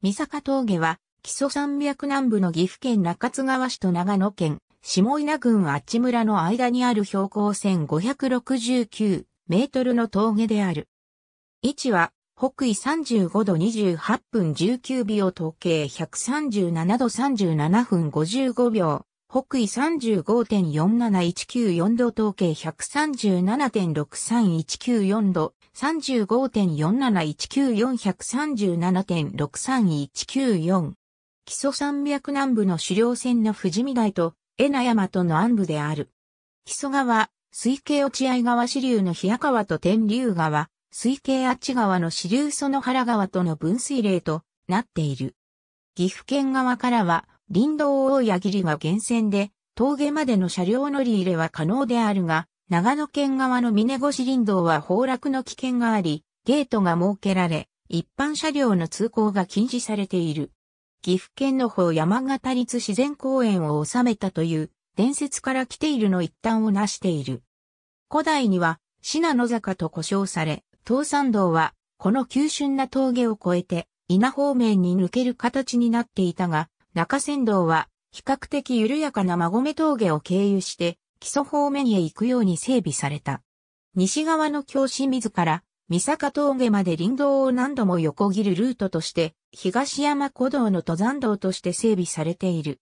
三坂峠は、木曽山脈南部の岐阜県中津川市と長野県、下稲郡あっち村の間にある標高1569メートルの峠である。位置は、北緯35度28分19秒東計137度37分55秒、北緯35.47194度統計137.63194度、35.4719437.63194。基礎山脈南部の狩猟船の富士見台と、江名山との暗部である。基礎川、水系落合川支流の冷川と天竜川、水系あっち川の支流園原川との分水嶺となっている。岐阜県側からは、林道大矢切が源泉で、峠までの車両乗り入れは可能であるが、長野県側の峰越林道は崩落の危険があり、ゲートが設けられ、一般車両の通行が禁止されている。岐阜県の方山形立自然公園を治めたという伝説から来ているの一端を成している。古代には、品野坂と呼称され、東山道は、この急峻な峠を越えて、稲方面に抜ける形になっていたが、中山道は比較的緩やかな馬込峠を経由して基礎方面へ行くように整備された。西側の京師自ら三坂峠まで林道を何度も横切るルートとして東山古道の登山道として整備されている。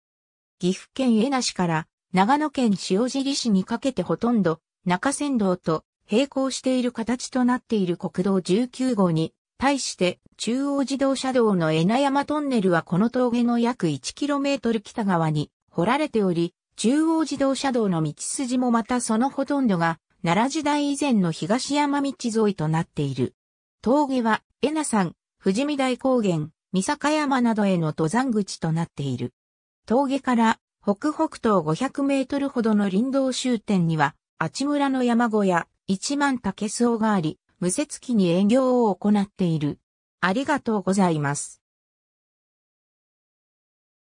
岐阜県江那市から長野県塩尻市にかけてほとんど中山道と並行している形となっている国道19号に対して、中央自動車道の江名山トンネルはこの峠の約 1km 北側に掘られており、中央自動車道の道筋もまたそのほとんどが、奈良時代以前の東山道沿いとなっている。峠は、江名山、富士見大高原、三坂山などへの登山口となっている。峠から北北東500メートルほどの林道終点には、あちむらの山小屋、一万竹荘があり、無接機に営業を行っている。ありがとうございます。